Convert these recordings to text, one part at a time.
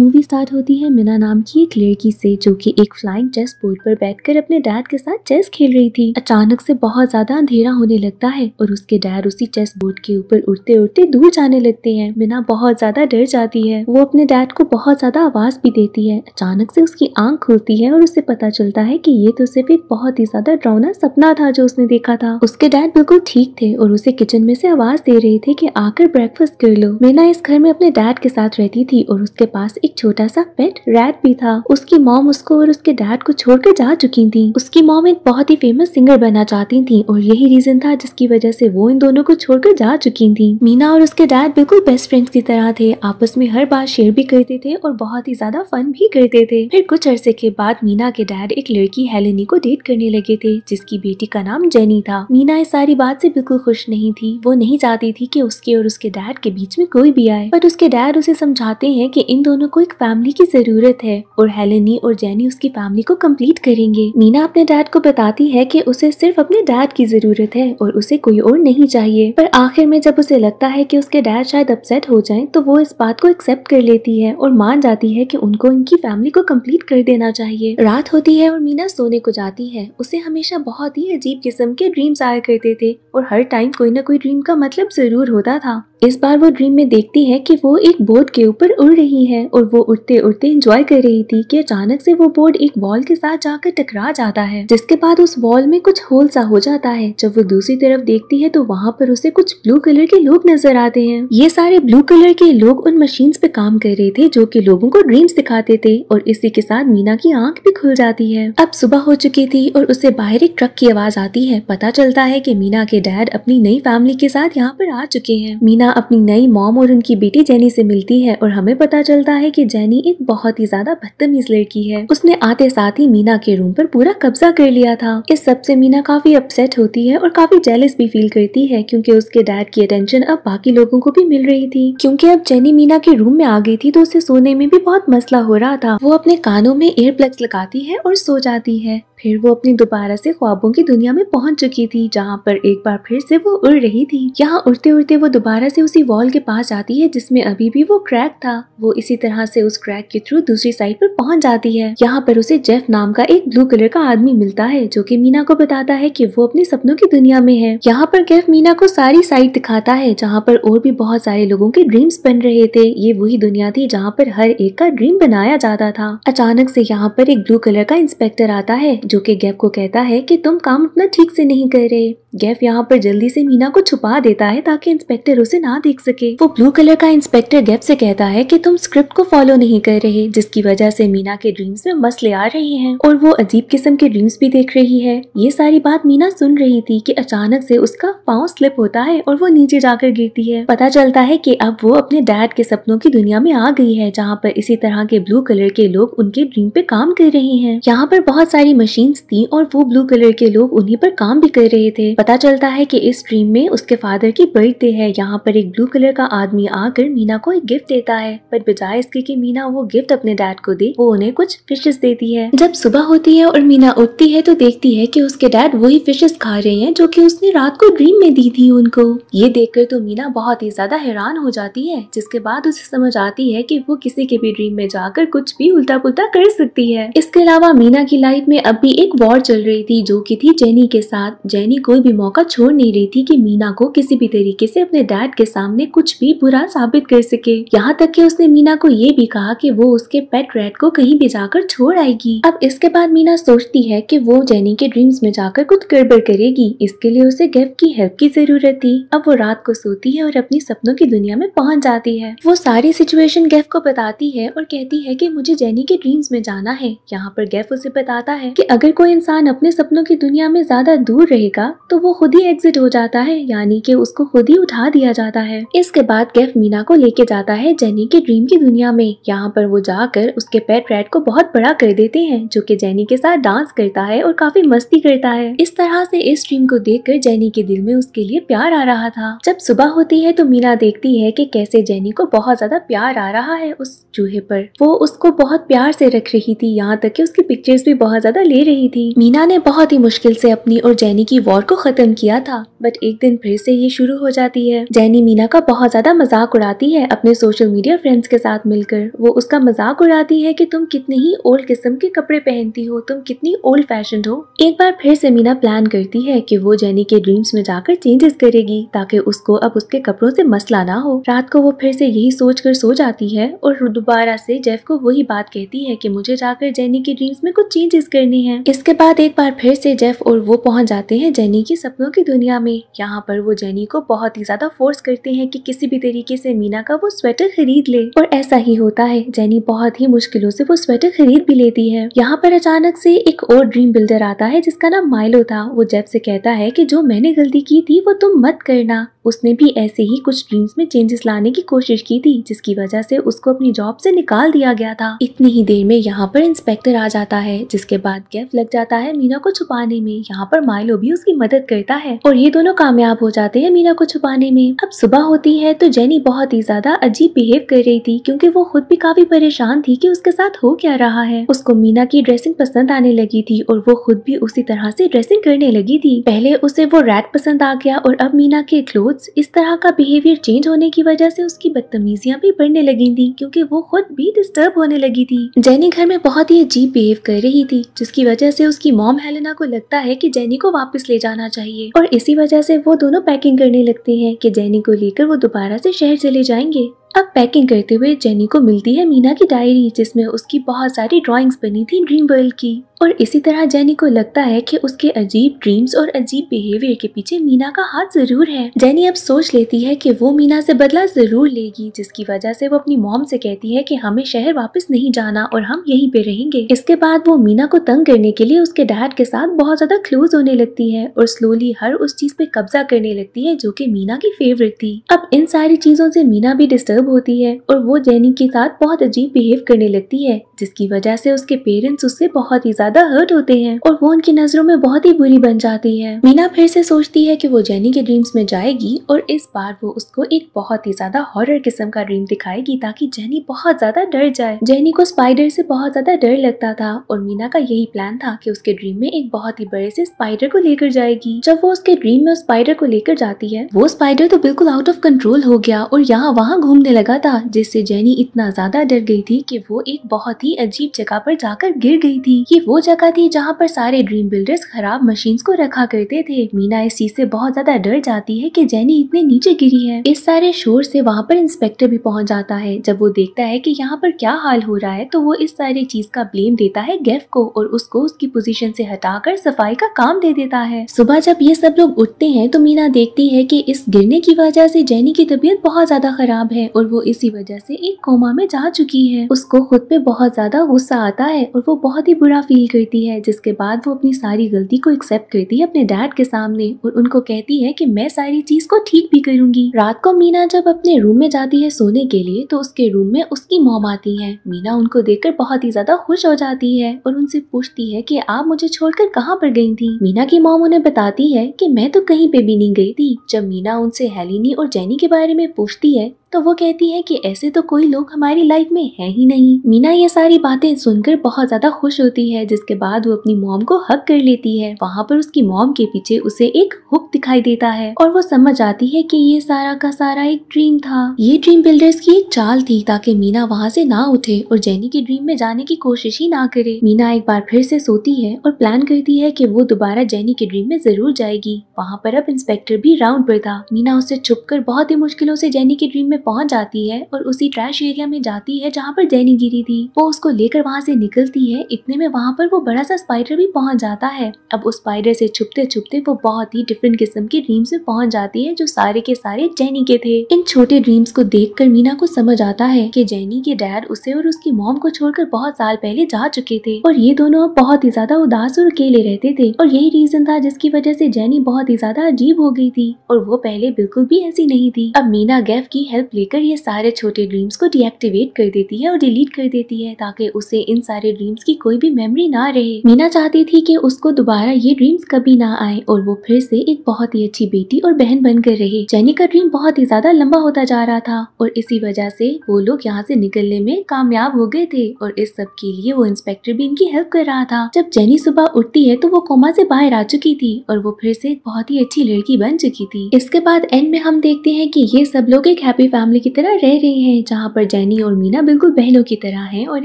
movie start होती है मीना नाम की एक लड़की से जो कि एक फ्लाइंग चेस बोर्ड पर बैठकर अपने डैड के साथ चेस खेल रही थी अचानक से बहुत ज्यादा अंधेरा होने लगता है और उसके डैड उसी चेस बोर्ड के ऊपर उड़ते उड़ते दूर जाने लगते हैं मीना बहुत ज्यादा डर जाती है वो अपने डैड को बहुत ज्यादा आवाज भी देती है अचानक से उसकी आंख खुलती है और उसे पता चलता है की ये तो सिर्फ एक बहुत ही ज्यादा डरावना सपना था जो उसने देखा था उसके डैड बिल्कुल ठीक थे और उसे किचन में से आवाज दे रहे थे की आकर ब्रेकफास्ट कर लो मीना इस घर में अपने डैड के साथ रहती थी और उसके पास एक छोटा सा पेट रैट भी था उसकी मॉम उसको और उसके डैड को छोड़कर जा चुकी थी उसकी मॉम एक बहुत ही फेमस सिंगर बनना चाहती थी और यही रीजन था जिसकी वजह से वो इन दोनों को छोड़कर जा चुकी थी मीना और उसके डैड बिल्कुल बेस्ट फ्रेंड्स की तरह थे आपस में हर बात शेयर भी करते थे और बहुत ही ज्यादा फन भी करते थे फिर कुछ अरसे के बाद मीना के डैड एक लड़की हेलेनी को डेट करने लगे थे जिसकी बेटी का नाम जेनी था मीना इस सारी बात से बिल्कुल खुश नहीं थी वो नहीं चाहती थी कि उसके और उसके डैड के बीच में कोई भी आए बट उसके डैड उसे समझाते हैं कि इन दोनों को एक फैमिली की जरूरत है और हेलेनी और जैनी उसकी फैमिली को कंप्लीट करेंगे मीना अपने डैड को बताती है कि उसे सिर्फ अपने डैड की जरूरत है और उसे कोई और नहीं चाहिए पर आखिर में जब उसे लगता है कि उसके डैड शायद अपसेट हो जाए तो वो इस बात को एक्सेप्ट कर लेती है और मान जाती है की उनको उनकी फैमिली को कम्प्लीट कर देना चाहिए रात होती है और मीना सोने को जाती है उसे हमेशा बहुत ही अजीब किस्म के ड्रीम्स आया करते थे और हर टाइम कोई ना कोई ड्रीम का मतलब जरूर होता था इस बार वो ड्रीम में देखती है कि वो एक बोट के ऊपर उड़ रही है और और वो उठते उठते इंजॉय कर रही थी कि अचानक से वो बोर्ड एक वॉल के साथ जाकर टकरा जाता है जिसके बाद उस वॉल में कुछ होल सा हो जाता है जब वो दूसरी तरफ देखती है तो वहाँ पर उसे कुछ ब्लू कलर के लोग नजर आते हैं ये सारे ब्लू कलर के लोग उन मशीन पे काम कर रहे थे जो की लोगों को ड्रीम्स दिखाते थे और इसी के साथ मीना की आँख भी खुल जाती है अब सुबह हो चुकी थी और उसे बाहर एक ट्रक की आवाज आती है पता चलता है की मीना के डैड अपनी नई फैमिली के साथ यहाँ पर आ चुके हैं मीना अपनी नई मॉम और उनकी बेटी जेनी से मिलती है और हमें पता चलता है है कि जैनी एक बहुत ही ज्यादा बदतमीज लड़की है उसने आते साथ ही मीना के रूम पर पूरा कब्जा कर लिया था इस सबसे मीना काफी अपसेट होती है और काफी जेलस भी फील करती है क्योंकि उसके डैड की अटेंशन अब बाकी लोगों को भी मिल रही थी क्योंकि अब जैनी मीना के रूम में आ गई थी तो उसे सोने में भी बहुत मसला हो रहा था वो अपने कानों में एयर प्लग्स लगाती है और सो जाती है फिर वो अपनी दोबारा से ख्वाबों की दुनिया में पहुंच चुकी थी जहां पर एक बार फिर से वो उड़ रही थी यहाँ उड़ते उड़ते वो दोबारा से उसी वॉल के पास जाती है जिसमें अभी भी वो क्रैक था वो इसी तरह से उस क्रैक के थ्रू दूसरी साइड पर पहुंच जाती है यहाँ पर उसे जेफ नाम का एक ब्लू कलर का आदमी मिलता है जो की मीना को बताता है की वो अपने सपनों की दुनिया में है यहाँ पर जेफ मीना को सारी साइड दिखाता है जहाँ पर और भी बहुत सारे लोगों के ड्रीम्स बन रहे थे ये वही दुनिया थी जहाँ पर हर एक का ड्रीम बनाया जाता था अचानक से यहाँ पर एक ब्लू कलर का इंस्पेक्टर आता है जो कि गैफ को कहता है कि तुम काम अपना ठीक से नहीं कर रहे गैफ यहाँ पर जल्दी से मीना को छुपा देता है ताकि इंस्पेक्टर उसे ना देख सके वो ब्लू कलर का इंस्पेक्टर गैफ से कहता है कि तुम स्क्रिप्ट को फॉलो नहीं कर रहे जिसकी वजह से मीना के ड्रीम्स में मसले आ रहे हैं और वो अजीब किस्म के ड्रीम्स भी देख रही है ये सारी बात मीना सुन रही थी की अचानक से उसका पाँव स्लिप होता है और वो नीचे जाकर गिरती है पता चलता है की अब वो अपने डैड के सपनों की दुनिया में आ गई है जहाँ पर इसी तरह के ब्लू कलर के लोग उनके ड्रीम पे काम कर रहे हैं यहाँ पर बहुत सारी मशीन मशीन्स थी और वो ब्लू कलर के लोग उन्हीं पर काम भी कर रहे थे पता चलता है कि इस ड्रीम में उसके फादर की बर्थडे है यहाँ पर एक ब्लू कलर का आदमी आकर मीना को एक गिफ्ट देता है पर बजाय इसके कि मीना वो गिफ्ट अपने डैड को दे वो उन्हें कुछ फिशेस देती है जब सुबह होती है और मीना उठती है तो देखती है कि उसके डैड वही फिशेस खा रहे हैं जो कि उसने रात को ड्रीम में दी थी उनको ये देखकर तो मीना बहुत ही ज्यादा हैरान हो जाती है जिसके बाद उसे समझ आती है कि वो किसी के भी ड्रीम में जाकर कुछ भी उल्टा पुलटा कर सकती है इसके अलावा मीना की लाइफ में अब भी अभी एक वॉर चल रही थी जो कि थी जेनी के साथ जेनी कोई भी मौका छोड़ नहीं रही थी कि मीना को किसी भी तरीके से अपने डैड के सामने कुछ भी बुरा साबित कर सके यहाँ तक कि उसने मीना को ये भी कहा कि वो उसके पेट रेड को कहीं भी जाकर छोड़ आएगी अब इसके बाद मीना सोचती है की वो जैनी के ड्रीम्स में जाकर कुछ गड़बड़ करेगी इसके लिए उसे गेफ की हेल्प की जरूरत थी अब वो रात को सोती है और अपनी सपनों की दुनिया में पहुँच जाती है वो सारी सिचुएशन गेफ को बताती है और कहती है की मुझे जैनी के ड्रीम्स में जाना है यहाँ पर गेफ उसे बताता है कि अगर कोई इंसान अपने सपनों की दुनिया में ज़्यादा दूर रहेगा तो वो खुद ही एग्जिट हो जाता है यानी कि उसको खुद ही उठा दिया जाता है इसके बाद गेफ मीना को लेके जाता है जेनी के ड्रीम की दुनिया में यहाँ पर वो जाकर उसके पेट रैट को बहुत बड़ा कर देते हैं जो की जेनी के साथ डांस करता है और काफी मस्ती करता है इस तरह से इस ड्रीम को कर जेनी के दिल में उसके लिए प्यार आ रहा था जब सुबह होती है तो मीना देखती है की कैसे जेनी को बहुत ज्यादा प्यार आ रहा है उस चूहे पर वो उसको बहुत प्यार से रख रही थी यहाँ तक की उसकी पिक्चर्स भी बहुत ज्यादा ले रही थी मीना ने बहुत ही मुश्किल से अपनी और जैनी की वॉर को खत्म किया था बट एक दिन फिर से ये शुरू हो जाती है जैनी मीना का बहुत ज्यादा मजाक उड़ाती है अपने सोशल मीडिया फ्रेंड्स के साथ मिलकर वो उसका मजाक उड़ाती है कि तुम कितने ही ओल्ड किस्म के कपड़े पहनती हो तुम कितनी ओल्ड फैशन हो एक बार फिर से मीना प्लान करती है कि वो जैनी के ड्रीम्स में जाकर चेंजेस करेगी ताकि उसको अब उसके कपड़ों से मसला ना हो रात को वो फिर से यही सोच कर सो जाती है और दोबारा से जेफ को वही बात कहती है कि मुझे जाकर जैनी के ड्रीम्स में कुछ चेंजेस करने हैं हैं इसके बाद एक बार फिर से जेफ और वो पहुंच जाते हैं जेनी की सपनों की दुनिया में यहाँ पर वो जेनी को बहुत ही ज्यादा फोर्स करते हैं कि किसी भी तरीके से मीना का वो स्वेटर खरीद ले और ऐसा ही होता है जेनी बहुत ही मुश्किलों से वो स्वेटर खरीद भी लेती है यहाँ पर अचानक से एक और ड्रीम बिल्डर आता है जिसका नाम माइलो था वो जेफ से कहता है की जो मैंने गलती की थी वो तुम मत करना उसने भी ऐसे ही कुछ ड्रीम्स में चेंजेस लाने की कोशिश की थी जिसकी वजह से उसको अपनी जॉब से निकाल दिया गया था इतनी ही देर में यहाँ पर इंस्पेक्टर आ जाता है जिसके बाद जेफ लग जाता है मीना को छुपाने में यहाँ पर माइलो भी उसकी मदद करता है और ये दोनों कामयाब हो जाते हैं मीना को छुपाने में अब सुबह होती है तो जेनी बहुत ही ज्यादा अजीब बिहेव कर रही थी क्योंकि वो खुद भी काफी परेशान थी कि उसके साथ हो क्या रहा है उसको मीना की ड्रेसिंग पसंद आने लगी थी और वो खुद भी उसी तरह से ड्रेसिंग करने लगी थी पहले उसे वो रैट पसंद आ गया और अब मीना के क्लोथ इस तरह का बिहेवियर चेंज होने की वजह से उसकी बदतमीजियाँ भी बढ़ने लगी थी क्यूँकी वो खुद भी डिस्टर्ब होने लगी थी जेनी घर में बहुत ही अजीब बिहेव कर रही थी जिसकी वजह से उसकी मॉम हेलेना को लगता है कि जेनी को वापस ले जाना चाहिए और इसी वजह से वो दोनों पैकिंग करने लगते हैं कि जेनी को लेकर वो दोबारा से शहर चले जाएंगे अब पैकिंग करते हुए जेनी को मिलती है मीना की डायरी जिसमें उसकी बहुत सारी ड्राइंग्स बनी थी ड्रीम वर्ल्ड की और इसी तरह जैनी को लगता है कि उसके अजीब ड्रीम्स और अजीब बिहेवियर के पीछे मीना का हाथ जरूर है जैनी अब सोच लेती है कि वो मीना से बदला जरूर लेगी जिसकी वजह से वो अपनी मॉम से कहती है कि हमें शहर वापस नहीं जाना और हम यहीं पे रहेंगे इसके बाद वो मीना को तंग करने के लिए उसके डैड के साथ बहुत ज्यादा क्लोज होने लगती है और स्लोली हर उस चीज पे कब्जा करने लगती है जो की मीना की फेवरेट थी अब इन सारी चीजों से मीना भी डिस्टर्ब होती है और वो जैनी के साथ बहुत अजीब बिहेव करने लगती है जिसकी वजह से उसके पेरेंट्स उससे बहुत ही ज्यादा ज्यादा हर्ट होते हैं और वो उनकी नजरों में बहुत ही बुरी बन जाती है मीना फिर से सोचती है की वो जेनी के ड्रीम्स में जाएगी और इस बार वो उसको एक बहुत ही ज्यादा हॉरर किस्म का ड्रीम दिखाएगी ताकि जेनी बहुत ज्यादा डर जाए जेनी को स्पाइडर से बहुत ज्यादा डर लगता था और मीना का यही प्लान था कि उसके ड्रीम में एक बहुत ही बड़े से स्पाइडर को लेकर जाएगी जब वो उसके ड्रीम में उस स्पाइडर को लेकर जाती है वो स्पाइडर तो बिल्कुल आउट ऑफ कंट्रोल हो गया और यहाँ वहाँ घूमने लगा था जिससे जेनी इतना ज्यादा डर गई थी कि वो एक बहुत ही अजीब जगह पर जाकर गिर गई थी ये वो जगह थी जहाँ पर सारे ड्रीम बिल्डर्स खराब मशीन को रखा करते थे मीना इस चीज से बहुत ज्यादा डर जाती है कि जैनी इतने नीचे गिरी है इस सारे शोर से वहाँ पर इंस्पेक्टर भी पहुँच जाता है जब वो देखता है की यहाँ पर क्या हाल हो रहा है तो वो इस सारी चीज का ब्लेम देता है गेफ को और उसको उसकी पोजीशन से हटाकर सफाई का काम दे देता है सुबह जब ये सब लोग उठते हैं तो मीना देखती है कि इस गिरने की वजह से जैनी की तबीयत बहुत ज्यादा खराब है और वो इसी वजह से एक कोमा में जा चुकी है उसको खुद पे बहुत ज्यादा गुस्सा आता है और वो बहुत ही बुरा फील करती है जिसके बाद वो अपनी सारी गलती को एक्सेप्ट करती है अपने डैड के सामने और उनको कहती है कि मैं सारी चीज को ठीक भी करूंगी रात को मीना जब अपने रूम में जाती है सोने के लिए तो उसके रूम में उसकी मोम आती है मीना उनको देखकर बहुत ही ज्यादा खुश हो जाती है और उनसे पूछती है की आप मुझे छोड़कर कहाँ पर गयी थी मीना की मोम उन्हें बताती है की मैं तो कहीं पे भी नहीं गई थी जब मीना उनसे हेलिनी और जैनी के बारे में पूछती है तो वो कहती है कि ऐसे तो कोई लोग हमारी लाइफ में है ही नहीं मीना ये सारी बातें सुनकर बहुत ज्यादा खुश होती है जिसके बाद वो अपनी मोम को हक कर लेती है वहाँ पर उसकी मोम के पीछे उसे एक हुक दिखाई देता है और वो समझ आती है कि ये सारा का सारा एक ड्रीम था ये ड्रीम बिल्डर्स की एक चाल थी ताकि मीना वहाँ से ना उठे और जैनी के ड्रीम में जाने की कोशिश ही ना करे मीना एक बार फिर से सोती है और प्लान करती है की वो दोबारा जैनी के ड्रीम में जरूर जाएगी वहाँ पर अब इंस्पेक्टर भी राउंड पर था मीना उससे छुप कर बहुत ही मुश्किलों से जैनी के ड्रीम में पहुंच जाती है और उसी ट्रैश एरिया में जाती है जहाँ पर जैनी गिरी थी वो उसको लेकर वहाँ से निकलती है इतने में वहाँ पर वो बड़ा सा स्पाइडर भी पहुंच जाता है अब उस स्पाइडर से छुपते छुपते वो बहुत ही डिफरेंट किस्म के ड्रीम्स में पहुंच जाती है जो सारे के सारे जैनी के थे इन छोटे ड्रीम्स को देख कर मीना को समझ आता है की जैनी के डैड उसे और उसकी मॉम को छोड़कर बहुत साल पहले जा चुके थे और ये दोनों अब बहुत ही ज्यादा उदास और अकेले रहते थे और यही रीजन था जिसकी वजह से जैनी बहुत ही ज्यादा अजीब हो गई थी और वो पहले बिल्कुल भी ऐसी नहीं थी अब मीना गैफ की हेल्प हेल्प लेकर ये सारे छोटे ड्रीम्स को डीएक्टिवेट कर देती है और डिलीट कर देती है ताकि उसे इन सारे ड्रीम्स की कोई भी मेमोरी ना रहे मीना चाहती थी कि उसको दोबारा ये ड्रीम्स कभी ना आए और वो फिर से एक बहुत ही अच्छी बेटी और बहन बनकर रहे जैनी का ड्रीम बहुत ही ज्यादा लंबा होता जा रहा था और इसी वजह से वो लोग यहाँ से निकलने में कामयाब हो गए थे और इस सब के लिए वो इंस्पेक्टर भी इनकी हेल्प कर रहा था जब जैनी सुबह उठती है तो वो कोमा से बाहर आ चुकी थी और वो फिर से बहुत ही अच्छी लड़की बन चुकी थी इसके बाद एंड में हम देखते हैं की ये सब लोग एक हैप्पी फैमिली की तरह रह रहे हैं जहाँ पर जैनी और मीना बिल्कुल बहनों की तरह हैं और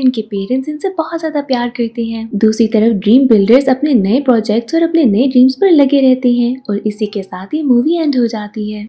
इनके पेरेंट्स इनसे बहुत ज्यादा प्यार करते हैं दूसरी तरफ ड्रीम बिल्डर्स अपने नए प्रोजेक्ट्स और अपने नए ड्रीम्स पर लगे रहते हैं और इसी के साथ ये मूवी एंड हो जाती है